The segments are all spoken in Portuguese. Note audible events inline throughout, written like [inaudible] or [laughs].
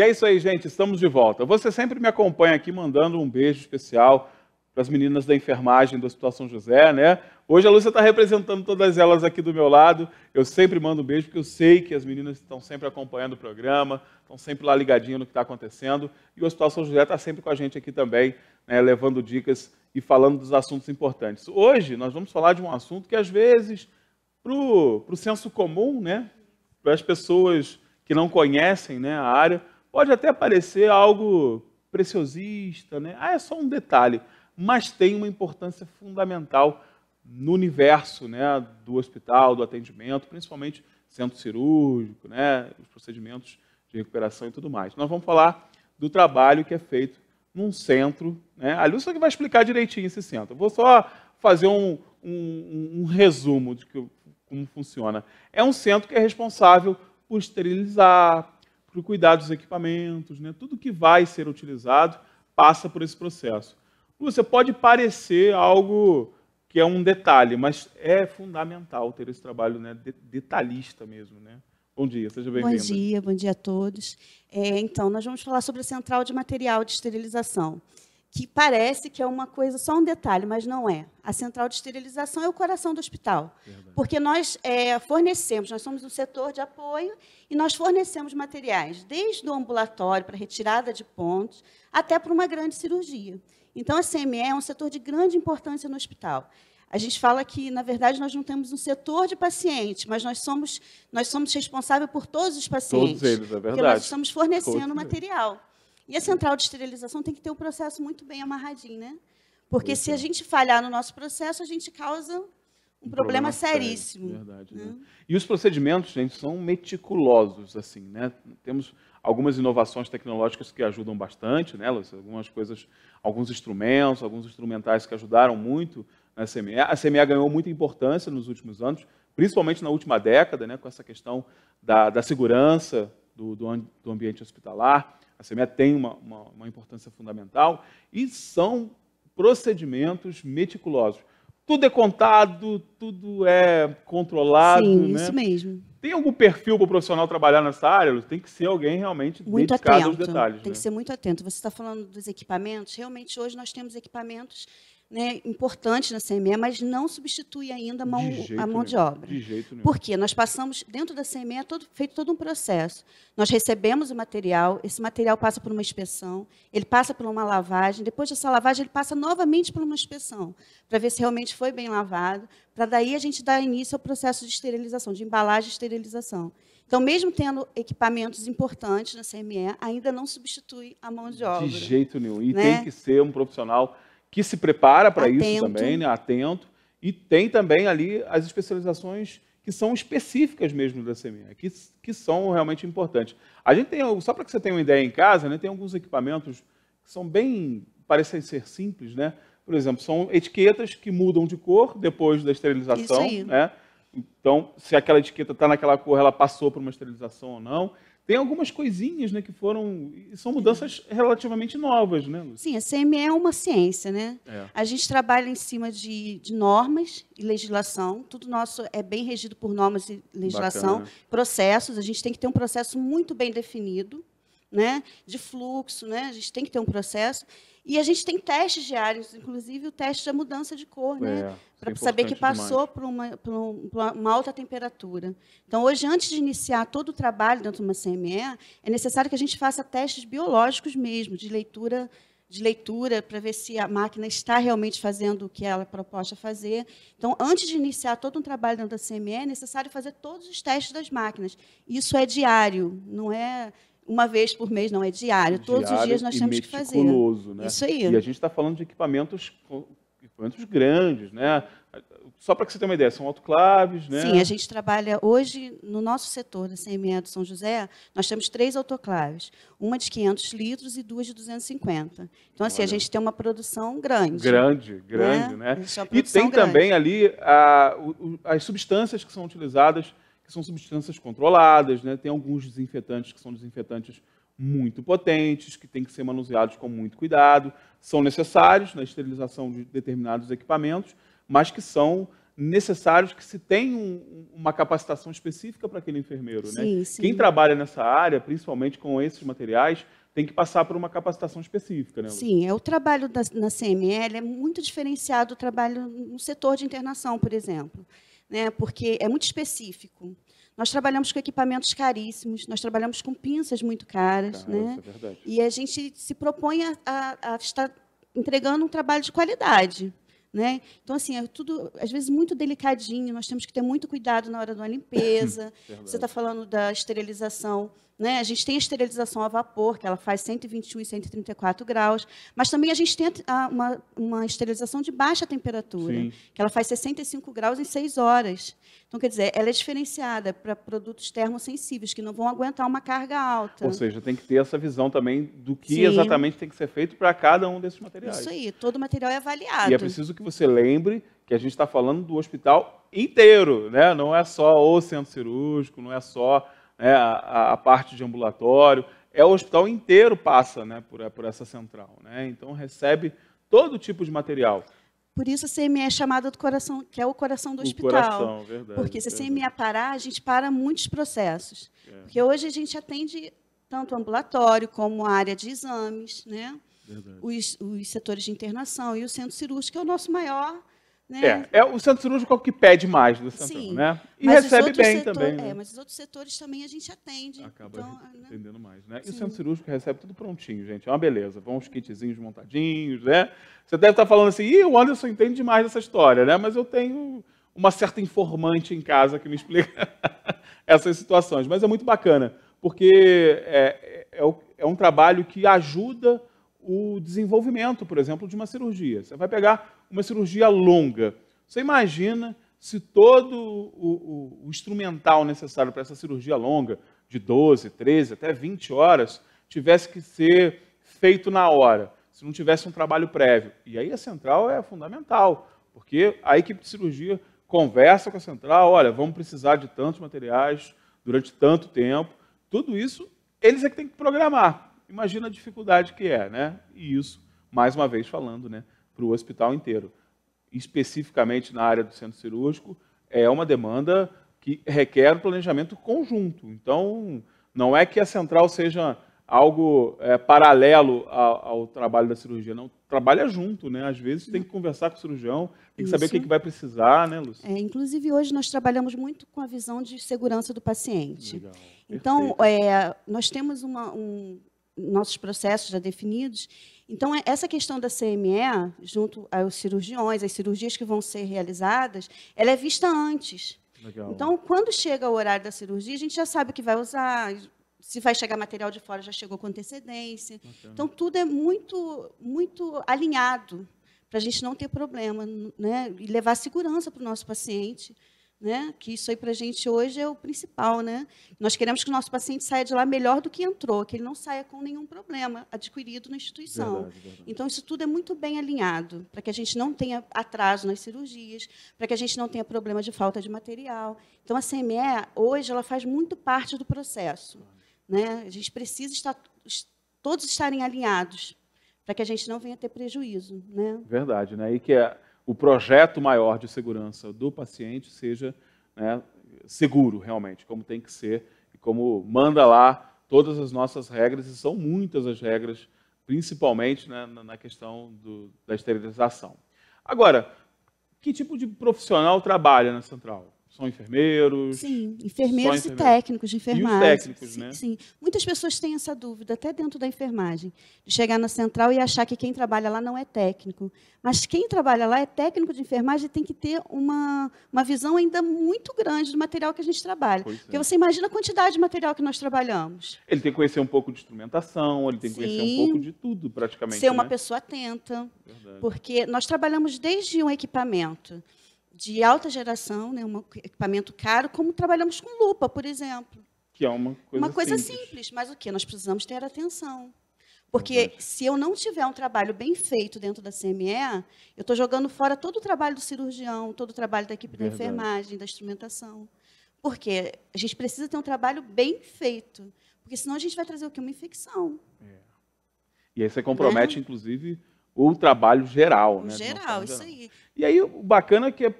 E é isso aí, gente. Estamos de volta. Você sempre me acompanha aqui mandando um beijo especial para as meninas da enfermagem do Hospital São José, né? Hoje a Lúcia está representando todas elas aqui do meu lado. Eu sempre mando um beijo, porque eu sei que as meninas estão sempre acompanhando o programa, estão sempre lá ligadinhas no que está acontecendo. E o Hospital São José está sempre com a gente aqui também, né, levando dicas e falando dos assuntos importantes. Hoje nós vamos falar de um assunto que, às vezes, para o senso comum, né, para as pessoas que não conhecem né, a área, Pode até parecer algo preciosista, né? Ah, é só um detalhe, mas tem uma importância fundamental no universo, né, do hospital, do atendimento, principalmente centro cirúrgico, né, os procedimentos de recuperação e tudo mais. Nós vamos falar do trabalho que é feito num centro, né? A Lúcia que vai explicar direitinho esse centro. Eu vou só fazer um, um, um resumo de que, como funciona. É um centro que é responsável por esterilizar, para o cuidado dos equipamentos, né? tudo que vai ser utilizado passa por esse processo. Você pode parecer algo que é um detalhe, mas é fundamental ter esse trabalho né, detalhista mesmo. Né? Bom dia, seja bem-vindo. Bom dia, bom dia a todos. É, então, nós vamos falar sobre a central de material de esterilização que parece que é uma coisa, só um detalhe, mas não é. A central de esterilização é o coração do hospital. Verdade. Porque nós é, fornecemos, nós somos um setor de apoio e nós fornecemos materiais, desde o ambulatório para retirada de pontos, até para uma grande cirurgia. Então, a CME é um setor de grande importância no hospital. A gente fala que, na verdade, nós não temos um setor de paciente, mas nós somos, nós somos responsáveis por todos os pacientes. Todos eles, é verdade. Porque nós estamos fornecendo todos material. E a central de esterilização tem que ter o um processo muito bem amarradinho, né? Porque Isso. se a é. gente falhar no nosso processo, a gente causa um, um problema, problema, seríssimo. Sério, verdade, né? né? E os procedimentos, gente, são meticulosos, assim, né? Temos algumas inovações tecnológicas que ajudam bastante, né, Algumas coisas, alguns instrumentos, alguns instrumentais que ajudaram muito na CME. A CME ganhou muita importância nos últimos anos, principalmente na última década, né, com essa questão da, da segurança do, do, do ambiente hospitalar, a CME tem uma, uma, uma importância fundamental e são procedimentos meticulosos. Tudo é contado, tudo é controlado. Sim, né? isso mesmo. Tem algum perfil para o profissional trabalhar nessa área? Tem que ser alguém realmente muito dedicado atento. aos detalhes. Tem né? que ser muito atento. Você está falando dos equipamentos. Realmente, hoje nós temos equipamentos né, importantes na CME, mas não substitui ainda a mão de, a mão de obra. De jeito nenhum. Porque nós passamos, dentro da CME, é todo, feito todo um processo. Nós recebemos o material, esse material passa por uma inspeção, ele passa por uma lavagem, depois dessa lavagem ele passa novamente por uma inspeção, para ver se realmente foi bem lavado, para daí a gente dar início ao processo de esterilização, de embalagem e esterilização. Então, mesmo tendo equipamentos importantes na CME, ainda não substitui a mão de obra. De jeito nenhum. E né? tem que ser um profissional que se prepara para isso também, né? atento. E tem também ali as especializações que são específicas mesmo da CME, que, que são realmente importantes. A gente tem, só para que você tenha uma ideia em casa, né, tem alguns equipamentos que são bem, parecem ser simples, né? Por exemplo, são etiquetas que mudam de cor depois da esterilização, né? Então, se aquela etiqueta está naquela cor, ela passou por uma esterilização ou não tem algumas coisinhas né, que foram. São mudanças relativamente novas, né, Lúcia? Sim, a CME é uma ciência, né? É. A gente trabalha em cima de, de, normas e legislação. Tudo nosso é bem regido por normas e legislação. Bacana. Né? Processos, a gente tem que ter um processo muito bem definido, né? De fluxo, né? A gente tem que ter um processo. E a gente tem testes diários, inclusive o teste da mudança de cor, né? É, para é saber que passou por uma, por uma alta temperatura. Então, hoje, antes de iniciar todo o trabalho dentro de uma CME, é necessário que a gente faça testes biológicos mesmo, de leitura de leitura para ver se a máquina está realmente fazendo o que ela é proposta fazer. Então, antes de iniciar todo um trabalho dentro da CME, é necessário fazer todos os testes das máquinas. Isso é diário, não é uma vez por mês, não é diário. diário Todos os dias nós temos que fazer. Né? Isso aí. E a gente está falando de equipamentos, equipamentos grandes, né? Só para que você tenha uma ideia, são autoclaves, né? Sim, a gente trabalha hoje no nosso setor da CME do São José, nós temos três autoclaves, uma de 500 litros e duas de 250. Então assim, Olha. a gente tem uma produção grande. Grande, grande, né? né? e tem grande. também ali a, as substâncias que são utilizadas que são substâncias controladas, né? tem alguns desinfetantes que são desinfetantes muito potentes, que têm que ser manuseados com muito cuidado, são necessários na esterilização de determinados equipamentos, mas que são necessários que se tenha um, uma capacitação específica para aquele enfermeiro. Né? Sim, né? sim. Quem trabalha nessa área, principalmente com esses materiais, tem que passar por uma capacitação específica. Né, Sim, é, o trabalho da, na CML é muito diferenciado do trabalho no setor de internação, por exemplo né, porque é muito específico. Nós trabalhamos com equipamentos caríssimos, nós trabalhamos com pinças muito caras, Cara, né? É e a gente se propõe a, a, a, estar entregando um trabalho de qualidade, né? Então assim é tudo às vezes muito delicadinho. Nós temos que ter muito cuidado na hora de uma limpeza. [coughs] Você está falando da esterilização né? A gente tem a esterilização a vapor, que ela faz 121 e 134 graus, mas também a gente tem a, uma, uma, esterilização de baixa temperatura, Sim. que ela faz 65 graus em 6 horas. Então, quer dizer, ela é diferenciada para produtos termossensíveis, que não vão aguentar uma carga alta. Ou seja, tem que ter essa visão também do que Sim. exatamente tem que ser feito para cada um desses materiais. Isso aí, todo material é avaliado. E é preciso que você lembre que a gente está falando do hospital inteiro, né? não é só o centro cirúrgico, não é só né, a, a, parte de ambulatório, é o hospital inteiro passa né, por, por essa central. Né? Então recebe todo tipo de material. Por isso a CME é chamada do coração, que é o coração do o hospital. Coração, verdade, porque se a CME parar, a gente para muitos processos. É. Porque hoje a gente atende tanto ambulatório como a área de exames, né? Os, os, setores de internação e o centro cirúrgico é o nosso maior é, né? É, é, o centro cirúrgico é o que pede mais do centro, Sim, né? E recebe bem setor, também. Né? É, mas os outros setores também a gente atende. Acaba então, gente né? atendendo mais, né? Sim. E o centro cirúrgico recebe tudo prontinho, gente. É uma beleza. Vão os kitzinhos montadinhos, né? Você deve estar falando assim, Ih, o Anderson entende demais dessa história, né? Mas eu tenho uma certa informante em casa que me explica [laughs] essas situações. Mas é muito bacana, porque é, é, é, é um trabalho que ajuda o desenvolvimento, por exemplo, de uma cirurgia. Você vai pegar uma cirurgia longa. Você imagina se todo o, o, o instrumental necessário para essa cirurgia longa, de 12, 13 até 20 horas, tivesse que ser feito na hora, se não tivesse um trabalho prévio. E aí a central é fundamental, porque a equipe de cirurgia conversa com a central, olha, vamos precisar de tantos materiais durante tanto tempo. Tudo isso eles é que têm que programar. Imagina a dificuldade que é, né? E isso, mais uma vez falando, né, para o hospital inteiro. Especificamente na área do centro cirúrgico, é uma demanda que requer um planejamento conjunto. Então, não é que a central seja algo é, paralelo ao, ao, trabalho da cirurgia, não. Trabalha junto, né? Às vezes tem que conversar com o cirurgião, tem que Isso. saber o que, é que, vai precisar, né, Lúcia? É, inclusive, hoje nós trabalhamos muito com a visão de segurança do paciente. Legal. Então, é, nós temos uma, um, nossos processos já definidos. Então, é, essa questão da CME, junto aos cirurgiões, as cirurgias que vão ser realizadas, ela é vista antes. Legal. Então, quando chega o horário da cirurgia, a gente já sabe o que vai usar, se vai chegar material de fora, já chegou com antecedência. Então, tudo é muito, muito alinhado para a gente não ter problema né? e levar segurança para o nosso paciente né? Que isso aí para a gente hoje é o principal, né? Nós queremos que o nosso paciente saia de lá melhor do que entrou, que ele não saia com nenhum problema adquirido na instituição. Verdade, verdade. Então isso tudo é muito bem alinhado para que a gente não tenha atraso nas cirurgias, para que a gente não tenha problema de falta de material. Então a CME hoje ela faz muito parte do processo, né? A gente precisa estar todos estarem alinhados para que a gente não venha ter prejuízo, né? Verdade, né? E que é o projeto maior de segurança do paciente seja né, seguro, realmente, como tem que ser e como manda lá todas as nossas regras, e são muitas as regras, principalmente né, na questão do, da esterilização. Agora, que tipo de profissional trabalha na central? São enfermeiros? Sim, enfermeiros, e técnicos de enfermagem. E os técnicos, sim, né? Sim. Muitas pessoas têm essa dúvida, até dentro da enfermagem, de chegar na central e achar que quem trabalha lá não é técnico. Mas quem trabalha lá é técnico de enfermagem e tem que ter uma, uma visão ainda muito grande do material que a gente trabalha. Pois Porque é. você imagina a quantidade de material que nós trabalhamos. Ele tem que conhecer um pouco de instrumentação, ele tem que sim. conhecer um pouco de tudo, praticamente. Ser uma né? pessoa atenta. Verdade. Porque nós trabalhamos desde um equipamento de alta geração, né, um equipamento caro, como trabalhamos com lupa, por exemplo. Que é uma coisa, uma coisa simples. simples. mas o que? Nós precisamos ter atenção. Porque se eu não tiver um trabalho bem feito dentro da CME, eu estou jogando fora todo o trabalho do cirurgião, todo o trabalho da equipe Verdade. da enfermagem, da instrumentação. Porque a gente precisa ter um trabalho bem feito. Porque senão a gente vai trazer o quê? Uma infecção. É. E aí você compromete, né? inclusive, o trabalho geral. Né? Geral, isso aí. E aí o bacana é que é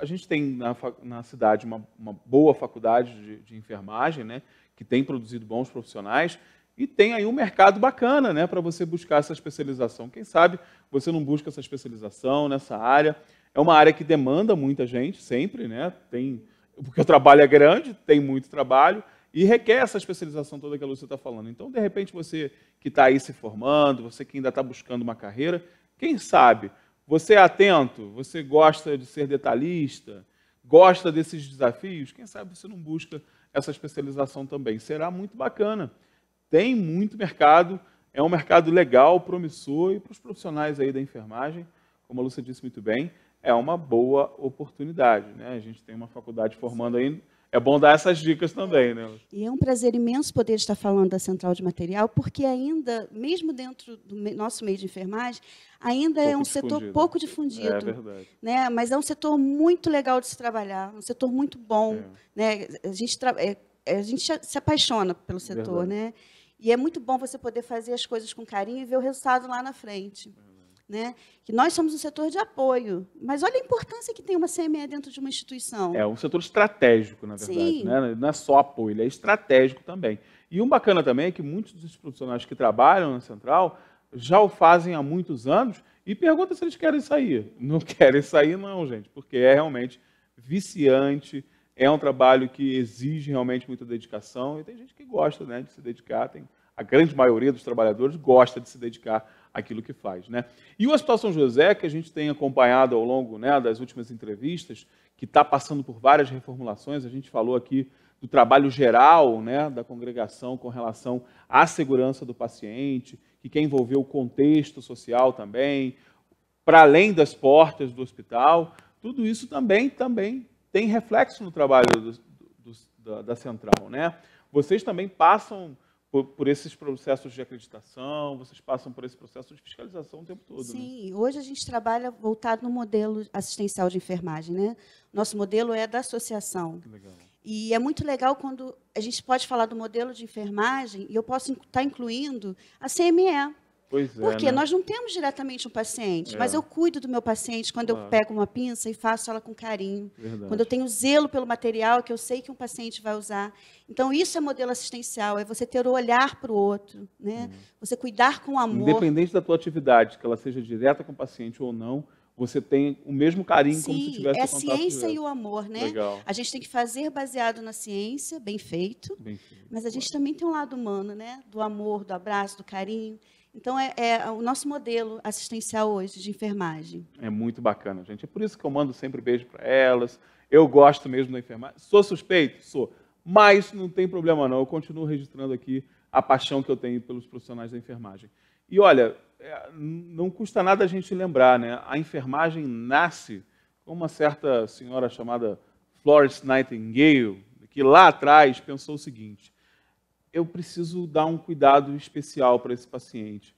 a gente tem na, na cidade uma, uma, boa faculdade de, de, enfermagem, né, que tem produzido bons profissionais, e tem aí um mercado bacana né, para você buscar essa especialização. Quem sabe você não busca essa especialização nessa área. É uma área que demanda muita gente, sempre, né? Tem, porque o trabalho é grande, tem muito trabalho, e requer essa especialização toda que a Lúcia está falando. Então, de repente, você que está aí se formando, você que ainda está buscando uma carreira, quem sabe você é atento? Você gosta de ser detalhista? Gosta desses desafios? Quem sabe você não busca essa especialização também? Será muito bacana. Tem muito mercado, é um mercado legal, promissor e para os profissionais aí da enfermagem, como a Lúcia disse muito bem, é uma boa oportunidade. Né? A gente tem uma faculdade formando aí é bom dar essas dicas também, né? E é um prazer imenso poder estar falando da central de material, porque ainda, mesmo dentro do nosso meio de enfermagem, ainda é pouco é um difundido. setor pouco é difundido. É verdade. Né? Mas é um setor muito legal de se trabalhar, um setor muito bom. É. Né? A, gente tra... É, a gente se apaixona pelo setor, verdade. né? E é muito bom você poder fazer as coisas com carinho e ver o resultado lá na frente. É. Né? Que nós somos um setor de apoio, mas olha a importância que tem uma CME dentro de uma instituição. É um setor estratégico, na verdade, né? não é só apoio, ele é estratégico também. E um bacana também é que muitos dos profissionais que trabalham na central já o fazem há muitos anos e pergunta se eles querem sair. Não [laughs] querem sair não, gente, porque é realmente viciante, é um trabalho que exige realmente muita dedicação e tem gente que gosta, né, de se dedicar, tem a grande maioria dos trabalhadores gosta de se dedicar aquilo que faz. Né? E o Hospital São José, que a gente tem acompanhado ao longo né, das últimas entrevistas, que está passando por várias reformulações, a gente falou aqui do trabalho geral né, da congregação com relação à segurança do paciente, que quer envolver o contexto social também, para além das portas do hospital, tudo isso também, também tem reflexo no trabalho do, do, do, da, da central. Né? Vocês também passam por, por, esses processos de acreditação, vocês passam por esse processo de fiscalização o tempo todo. Né? Sim, né? hoje a gente trabalha voltado no modelo assistencial de enfermagem. Né? Nosso modelo é da associação. Legal. E é muito legal quando a gente pode falar do modelo de enfermagem e eu posso estar tá incluindo a CME, Pois é, Porque né? nós não temos diretamente um paciente, é. mas eu cuido do meu paciente quando claro. eu pego uma pinça e faço ela com carinho. Verdade. Quando eu tenho zelo pelo material que eu sei que um paciente vai usar. Então, isso é modelo assistencial, é você ter o olhar para o outro, né? Hum. Você cuidar com amor. Independente da tua atividade, que ela seja direta com o paciente ou não, você tem o mesmo carinho Sim, como se tivesse é a ciência direto. e o amor, né? Legal. A gente tem que fazer baseado na ciência, bem feito, bem feito mas a gente claro. também tem um lado humano, né? Do amor, do abraço, do carinho. Então, é, é, o nosso modelo assistencial hoje de enfermagem. É muito bacana, gente. É por isso que eu mando sempre beijo para elas. Eu gosto mesmo da enfermagem. Sou suspeito? Sou. Mas não tem problema, não. Eu continuo registrando aqui a paixão que eu tenho pelos profissionais da enfermagem. E olha, é, não custa nada a gente lembrar, né? A enfermagem nasce com uma certa senhora chamada Florence Nightingale, que lá atrás pensou o seguinte: eu preciso dar um cuidado especial para esse paciente.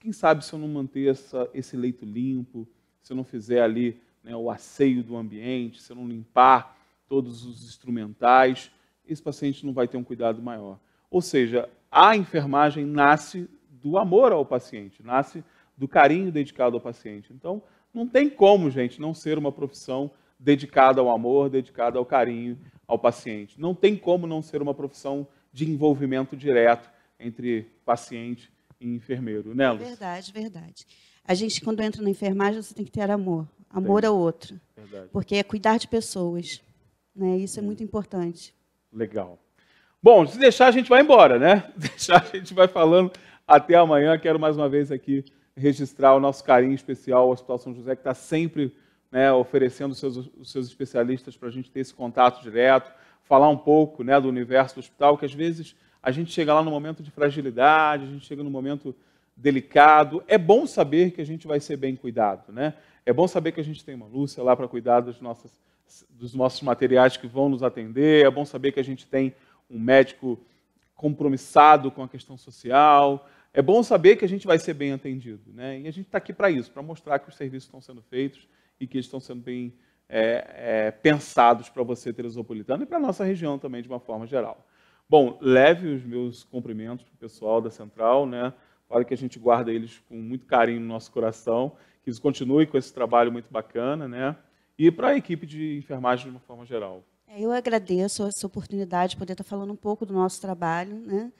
Quem sabe se eu não manter essa, esse leito limpo, se eu não fizer ali né, o asseio do ambiente, se eu não limpar todos os instrumentais, esse paciente não vai ter um cuidado maior. Ou seja, a enfermagem nasce do amor ao paciente, nasce do carinho dedicado ao paciente. Então, não tem como, gente, não ser uma profissão dedicada ao amor, dedicada ao carinho ao paciente. Não tem como não ser uma profissão de envolvimento direto entre paciente e enfermeiro. Né, Verdade, verdade. A gente, quando entra na enfermagem, você tem que ter amor. Amor tem. ao é outro. Verdade. Porque é cuidar de pessoas. Né? Isso é muito importante. Legal. Bom, se deixar, a gente vai embora, né? [laughs] Deixar, a gente vai falando até amanhã. Quero mais uma vez aqui registrar o nosso carinho especial ao Hospital São José, que está sempre né, oferecendo os seus, os seus especialistas para a gente ter esse contato direto falar um pouco né, do universo do hospital, que às vezes a gente chega lá no momento de fragilidade, a gente chega no momento delicado. É bom saber que a gente vai ser bem cuidado, né? É bom saber que a gente tem uma Lúcia lá para cuidar dos nossos, dos nossos materiais que vão nos atender. É bom saber que a gente tem um médico compromissado com a questão social. É bom saber que a gente vai ser bem atendido, né? E a gente está aqui para isso, para mostrar que os serviços estão sendo feitos e que eles estão sendo bem é, é, pensados para você, Teresopolitano, e para a nossa região também, de uma forma geral. Bom, leve os meus cumprimentos para o pessoal da Central, né? Claro que a gente guarda eles com muito carinho no nosso coração, que eles continuem com esse trabalho muito bacana, né? E para a equipe de enfermagem de uma forma geral. É, eu agradeço essa oportunidade de poder estar falando um pouco do nosso trabalho, né?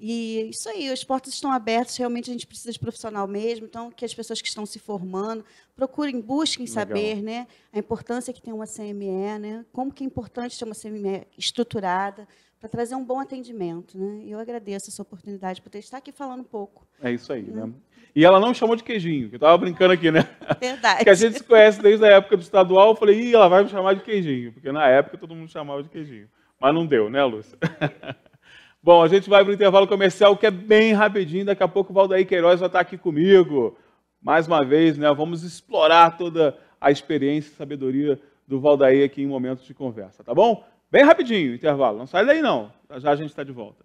E isso aí, as portas estão abertas, realmente a gente precisa de profissional mesmo, então que as pessoas que estão se formando procurem, busquem Legal. saber, né, a importância que tem uma CME, né, como que é importante ter uma CME estruturada para trazer um bom atendimento, né? E eu agradeço essa oportunidade por estar aqui falando um pouco. É isso aí, né? né. E ela não me chamou de queijinho, que eu estava brincando aqui, né? Verdade. que a gente se conhece desde a época do estadual, eu falei, Ih, ela vai me chamar de queijinho, porque na época todo mundo chamava de queijinho. Mas não deu, né, Lúcia? Bom, a gente vai para o intervalo comercial que é bem rapidinho. Daqui a pouco o Valdaí Queiroz vai estar tá aqui comigo. Mais uma vez, né? Vamos explorar toda a experiência e sabedoria do Valdaí aqui em momentos de conversa, tá bom? Bem rapidinho, intervalo. Não sai daí não. Já a gente está de volta.